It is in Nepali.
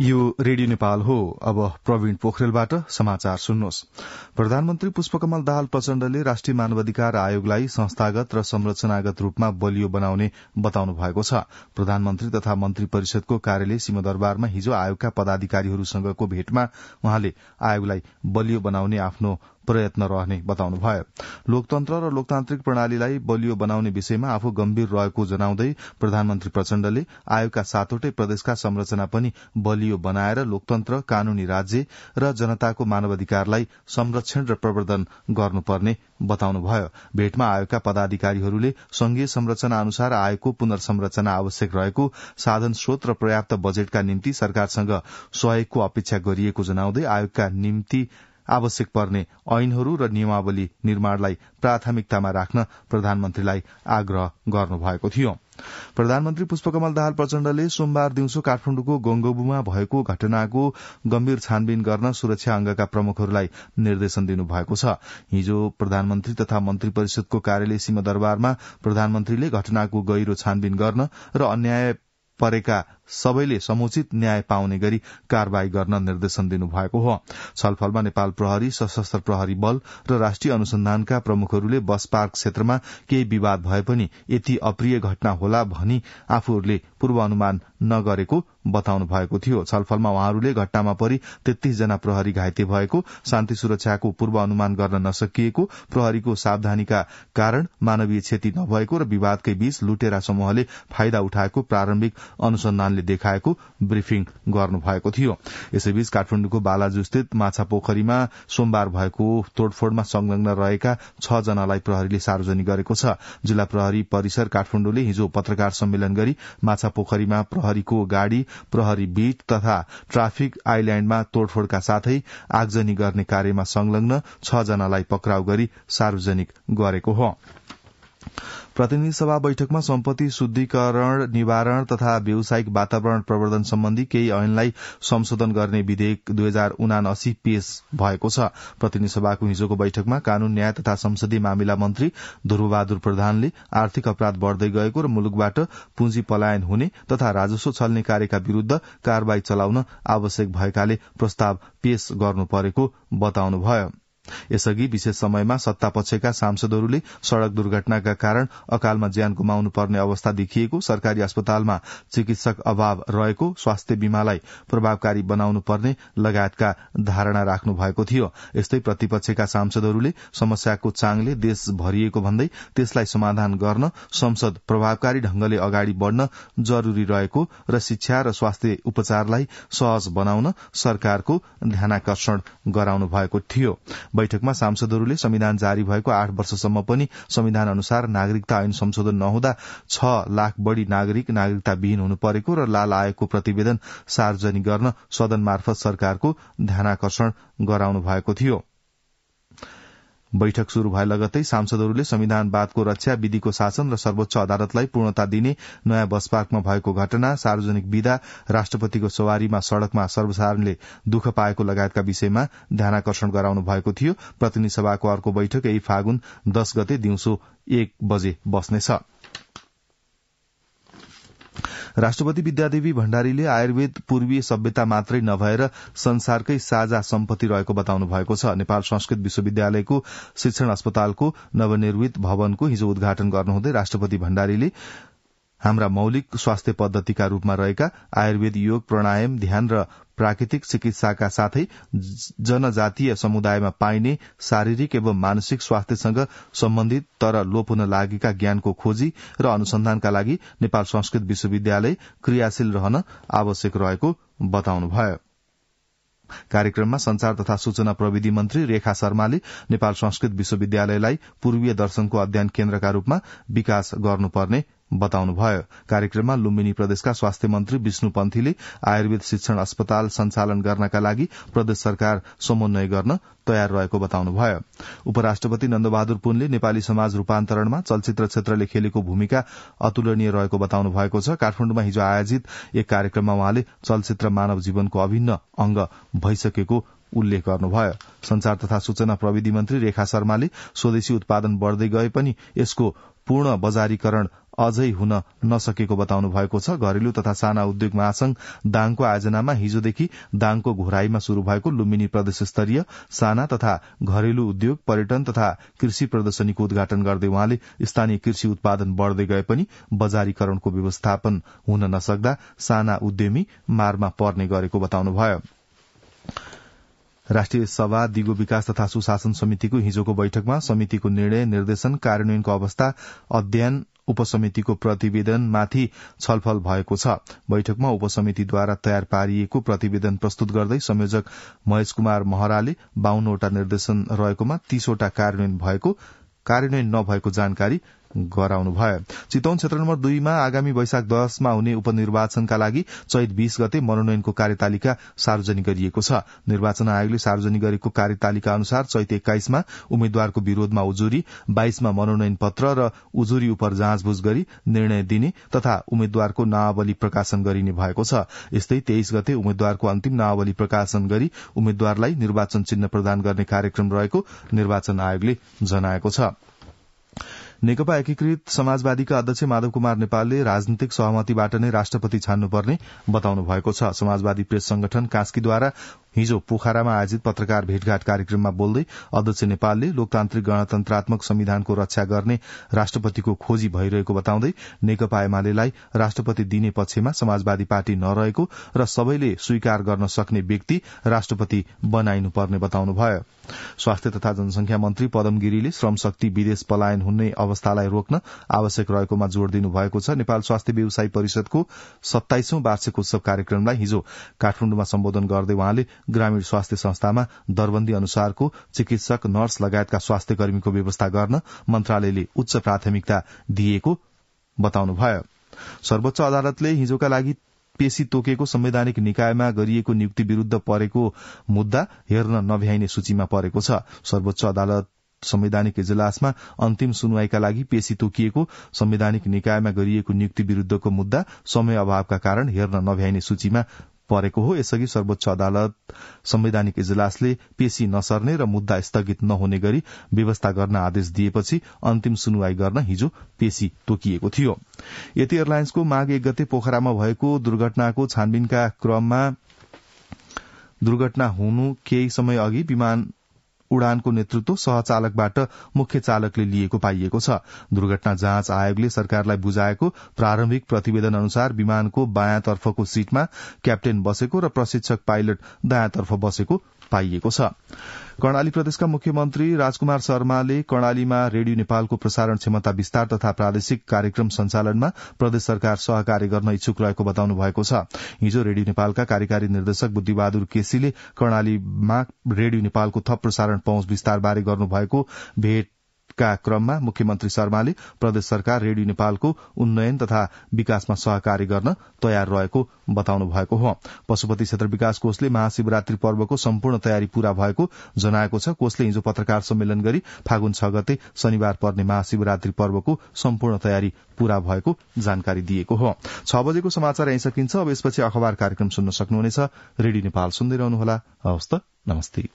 यो रेडियो नेपाल हो अब प्रवीण पोखरेलबाट समाचार सुन्नुहोस् प्रधानमन्त्री पुष्पकमल दाहाल प्रचण्डले राष्ट्रिय मानवाधिकार आयोगलाई संस्थागत र संरचनागत रूपमा बलियो बनाउने बताउनु भएको छ प्रधानमन्त्री तथा मन्त्री परिषदको कार्यालय सिंहदरबारमा हिजो आयोगका पदाधिकारीहरूसँगको भेटमा उहाँले आयोगलाई बलियो बनाउने आफ्नो प्रयत्न रहने बताउनुभयो लोकतन्त्र र लोकतान्त्रिक प्रणालीलाई बलियो बनाउने विषयमा आफू गम्भीर रहेको जनाउँदै प्रधानमन्त्री प्रचण्डले आयोगका सातवटै प्रदेशका संरचना पनि बलियो बनाएर लोकतन्त्र कानूनी राज्य र जनताको मानवाधिकारलाई संरक्षण र प्रवर्धन गर्नुपर्ने बताउनुभयो भेटमा आयोगका पदाधिकारीहरूले संघीय संरचना अनुसार आयोगको पुनर्संरचना आवश्यक रहेको साधन स्रोत र पर्याप्त बजेटका निम्ति सरकारसँग सहयोगको अपेक्षा गरिएको जनाउँदै आयोगका निम्ति आवश्यक पर्ने ऐनहरू र नियमावली निर्माणलाई प्राथमिकतामा राख्न प्रधानमन्त्रीलाई आग्रह गर्नुभएको थियो प्रधानमन्त्री पुष्पकमल दाहाल प्रचण्डले सोमबार दिउँसो काठमाण्डुको गोङ्गोबुमा भएको घटनाको गम्भीर छानबिन गर्न सुरक्षा अंगका प्रमुखहरूलाई निर्देशन दिनुभएको छ हिजो प्रधानमन्त्री तथा मन्त्री परिषदको कार्यालय सीमा दरबारमा प्रधानमन्त्रीले घटनाको गहिरो छानबिन गर्न र अन्याय परेका सबैले समुचित न्याय पाउने गरी कार्यवाही गर्न निर्देशन दिनुभएको हो छलफलमा नेपाल प्रहरी सशस्त्र प्रहरी बल र राष्ट्रिय अनुसन्धानका प्रमुखहरूले बस पार्क क्षेत्रमा केही विवाद भए पनि यति अप्रिय घटना होला भनी आफूहरूले पूर्वानुमान नगरेको बताउनु भएको थियो छलफलमा उहाँहरूले घटनामा परि तेत्तीस जना प्रहरी घाइते भएको शान्ति सुरक्षाको पूर्व अनुमान गर्न नसकिएको प्रहरीको सावधानीका कारण मानवीय क्षति नभएको र विवादकै बीच लुटेरा समूहले फाइदा उठाएको प्रारम्भिक अनुसन्धानले देखाएको ब्रिफिङ गर्नुभएको थियो यसैबीच काठमाडौँको बालाजू स्थित माछा पोखरीमा सोमबार भएको तोड़फोड़मा संलग्न रहेका छ जनालाई प्रहरीले सार्वजनिक गरेको छ जिल्ला प्रहरी परिसर काठमाडौँले हिजो पत्रकार सम्मेलन गरी माछा पोखरीमा प्रहरीको गाड़ी प्रहरी बीट तथा ट्राफिक आइल्याण्डमा तोड़फोड़का साथै आगजनी गर्ने कार्यमा संलग्न छ जनालाई पक्राउ गरी सार्वजनिक गरेको हो प्रतिनिधि सभा बैठकमा सम्पत्ति शुद्धिकरण निवारण तथा व्यावसायिक वातावरण प्रवर्धन सम्बन्धी केही ऐनलाई संशोधन गर्ने विधेयक दुई हजार उनासी पेश भएको छ प्रतिनिधि सभाको हिजोको बैठकमा कानून न्याय तथा संसदीय मामिला मन्त्री ध्रुवबहादुर प्रधानले आर्थिक अपराध बढ़दै गएको र मुलुकबाट पुँजी पलायन हुने तथा राजस्व छल्ने कार्यका विरूद्ध कार्यवाही चलाउन आवश्यक भएकाले प्रस्ताव पेश गर्नु परेको बताउनुभयो यसअघि विशेष समयमा सत्तापक्षका सांसदहरूले सड़क दुर्घटनाका कारण अकालमा ज्यान गुमाउनु पर्ने अवस्था देखिएको सरकारी अस्पतालमा चिकित्सक अभाव रहेको स्वास्थ्य बीमालाई प्रभावकारी बनाउनु पर्ने लगायतका धारणा राख्नु भएको थियो यस्तै प्रतिपक्षका सांसदहरूले समस्याको चाङले देश भरिएको भन्दै त्यसलाई समाधान गर्न संसद प्रभावकारी ढंगले अगाडि बढ़न जरूरी रहेको र शिक्षा र स्वास्थ्य उपचारलाई सहज बनाउन सरकारको ध्यानाकर्षण गराउनु भएको थियो बैठकमा सांसदहरूले संविधान जारी भएको आठ वर्षसम्म पनि संविधान अनुसार नागरिकता ऐन संशोधन नहुँदा छ लाख बढ़ी नागरिक नागरिकता विहीन हुनु परेको र लाल आयोगको प्रतिवेदन सार्वजनिक गर्न सदन मार्फत सरकारको ध्यानाकर्षण गराउनु भएको थियो बैठक शुरू भए लगतै सांसदहरूले संविधानवादको रक्षा विधिको शासन र सर्वोच्च अदालतलाई पूर्णता दिने नयाँ बस पार्कमा भएको घटना सार्वजनिक विधा राष्ट्रपतिको सवारीमा सड़कमा सर्वसाधारणले दुःख पाएको लगायतका विषयमा ध्यानकर्षण गराउनु भएको थियो प्रतिनिधि सभाको अर्को बैठक यही फागुन दश गते दिउँसो एक बजे बस्नेछ राष्ट्रपति विद्यादेवी भण्डारीले आयुर्वेद पूर्वीय सभ्यता मात्रै नभएर संसारकै साझा सम्पत्ति रहेको बताउनु भएको छ नेपाल संस्कृत विश्वविद्यालयको शिक्षण अस्पतालको नवनिर्मित भवनको हिजो उद्घाटन गर्नुहुँदै राष्ट्रपति भण्डारीले हाम्रा मौलिक स्वास्थ्य पद्धतिका रूपमा रहेका आयुर्वेद योग प्राणायाम ध्यान र प्राकृतिक चिकित्साका साथै जनजातीय समुदायमा पाइने शारीरिक एवं मानसिक स्वास्थ्यसँग सम्बन्धित तर लोप हुन लागेका ज्ञानको खोजी र अनुसन्धानका लागि नेपाल संस्कृत विश्वविद्यालय क्रियाशील रहन आवश्यक रहेको बताउनुभयो कार्यक्रममा संचार तथा सूचना प्रविधि मन्त्री रेखा शर्माले नेपाल संस्कृत विश्वविद्यालयलाई पूर्वीय दर्शनको अध्ययन केन्द्रका रूपमा विकास गर्नुपर्ने बताउनुभयो कार्यक्रममा लुम्बिनी प्रदेशका स्वास्थ्य मन्त्री विष्णु पन्थीले आयुर्वेद शिक्षण अस्पताल संचालन गर्नका लागि प्रदेश सरकार समन्वय गर्न तयार रहेको बताउनुभयो उपराष्ट्रपति नन्दबहादुर पुनले नेपाली समाज रूपान्तरणमा चलचित्र क्षेत्रले खेलेको भूमिका अतुलनीय रहेको बताउनु भएको छ काठमाडौँमा हिजो आयोजित एक कार्यक्रममा उहाँले चलचित्र मानव जीवनको अभिन्न अंग भइसकेको उल्लेख गर्नुभयो संचार तथा सूचना प्रविधि मन्त्री रेखा शर्माले स्वदेशी उत्पादन बढ़दै गए पनि यसको पूर्ण बजारीकरण अझै हुन नसकेको बताउनु भएको छ घरेलु तथा साना उद्योग महासंघ दाङको आयोजनामा हिजोदेखि दाङको घोराईमा शुरू भएको लुम्बिनी प्रदेश स्तरीय साना तथा घरेलु उद्योग पर्यटन तथा कृषि प्रदर्शनीको उद्घाटन गर्दै वहाँले स्थानीय कृषि उत्पादन बढ़दै गए पनि बजारीकरणको व्यवस्थापन हुन नसक्दा साना उद्यमी मारमा पर्ने गरेको बताउनुभयो राष्ट्रिय सभा दिगो विकास तथा सुशासन समितिको हिजोको बैठकमा समितिको निर्णय निर्देशन कार्यान्वयनको अवस्था अध्ययन उपसमितिको प्रतिवेदनमाथि छलफल भएको छ बैठकमा उपसमितिद्वारा तयार पारिएको प्रतिवेदन प्रस्तुत गर्दै संयोजक महेश कुमार महराले बाहुनवटा निर्देशन रहेकोमा तीसवटा कार्यान्वयन नभएको जानकारी गराउनुभयो चितौन क्षेत्र नम्बर दुईमा आगामी वैशाख दशमा हुने उपनिर्वाचनका लागि चैत बीस गते मनोनयनको कार्यतालिका सार्वजनिक गरिएको छ निर्वाचन आयोगले सार्वजनिक गरेको कार्यतालिका अनुसार चैत एक्काइसमा उम्मेद्वारको विरोधमा उजुरी बाइसमा मनोनयन पत्र र उजुरी उप जाँचबुझ गरी निर्णय दिने तथा उम्मेद्वारको नावली प्रकाशन गरिने भएको छ यस्तै तेइस गते उम्मेद्वारको अन्तिम नावली प्रकाशन गरी उम्मेद्वारलाई निर्वाचन चिन्ह प्रदान गर्ने कार्यक्रम रहेको निर्वाचन आयोगले जनाएको छ नेकपा एकीकृत समाजवादीका अध्यक्ष माधव कुमार नेपालले राजनीतिक सहमतिबाट नै राष्ट्रपति छान्नुपर्ने बताउनु भएको छ समाजवादी प्रेस संगठन कास्कीद्वारा हिजो पोखरामा आयोजित पत्रकार भेटघाट कार्यक्रममा बोल्दै अध्यक्ष नेपालले लोकतान्त्रिक गणतन्त्रात्मक संविधानको रक्षा गर्ने राष्ट्रपतिको खोजी भइरहेको बताउँदै नेकपा एमालेलाई राष्ट्रपति दिने पक्षमा समाजवादी पार्टी नरहेको र सबैले स्वीकार गर्न सक्ने व्यक्ति राष्ट्रपति बनाइनुपर्ने बताउनुभयो स्वास्थ्य तथा जनसंख्या मन्त्री पदम गिरीले श्रम शक्ति विदेश पलायन हुने अवस्थालाई रोक्न आवश्यक रहेकोमा जोड़ दिनुभएको छ नेपाल स्वास्थ्य व्यवसाय परिषदको सत्ताइसौं वार्षिक उत्सव कार्यक्रमलाई हिजो काठमाण्डुमा सम्बोधन गर्दै उहाँले ग्रामीण स्वास्थ्य संस्थामा दरबन्दी अनुसारको चिकित्सक नर्स लगायतका स्वास्थ्य कर्मीको व्यवस्था गर्न मन्त्रालयले उच्च प्राथमिकता दिएको बताउनुभयो सर्वोच्च अदालतले हिजोका लागि पेशी तोकेको संवैधानिक निकायमा गरिएको नियुक्ति विरूद्ध परेको मुद्दा हेर्न नभ्याइने सूचीमा परेको छ सर्वोच्च अदालत संवैधानिक इजलासमा अन्तिम सुनवाईका लागि पेशी तोकिएको संवैधानिक निकायमा गरिएको नियुक्ति विरूद्धको मुद्दा समय अभावका कारण हेर्न नभ्याइने सूचीमा परेको हो यसअघि सर्वोच्च अदालत संवैधानिक इजलासले पेशी नसर्ने र मुद्दा स्थगित नहुने गरी व्यवस्था गर्न आदेश दिएपछि अन्तिम सुनवाई गर्न हिजो पेशी तोकिएको थियो यति एयरलाइन्सको माघ एक गते पोखरामा भएको दुर्घटनाको छानबिनका क्रममा दुर्घटना हुनु केही समय अघि विमान उड़ानको नेतृत्व सहचालकबाट मुख्य चालकले लिएको पाइएको छ दुर्घटना जाँच आयोगले सरकारलाई बुझाएको प्रारम्भिक प्रतिवेदन अनुसार विमानको बायाँतर्फको सीटमा क्याप्टेन बसेको र प्रशिक्षक पाइलट दायाँतर्फ बसेको पाइएको छ कर्णाली प्रदेशका मुख्यमन्त्री राजकुमार शर्माले कर्णालीमा रेडियो नेपालको प्रसारण क्षमता विस्तार तथा प्रादेशिक कार्यक्रम सञ्चालनमा प्रदेश सरकार सहकार्य गर्न इच्छुक रहेको बताउनु भएको छ हिजो रेडियो नेपालका कार्यकारी निर्देशक बुद्धिबहादुर केसीले कर्णालीमा रेडियो नेपालको थप प्रसारण पहुँच विस्तारबारे गर्नुभएको भेट का क्रममा मुख्यमन्त्री शर्माले प्रदेश सरकार रेडियो नेपालको उन्नयन तथा विकासमा सहकार्य गर्न तयार रहेको बताउनु भएको हो पशुपति क्षेत्र विकास कोषले महाशिवरात्रि पर्वको सम्पूर्ण तयारी पूरा भएको जनाएको छ कोषले हिजो पत्रकार सम्मेलन गरी फागुन छ गते शनिबार पर्ने महाशिवरात्रि पर्वको सम्पूर्ण तयारी पूरा भएको जानकारी दिएको हो छ बजेको समाचार यही सकिन्छ अब यसपछि अखबार कार्यक्रम सुन्न सक्नुहुनेछ रेडियो नेपाल सुन्दै रहनुहोला हवस् त नमस्ते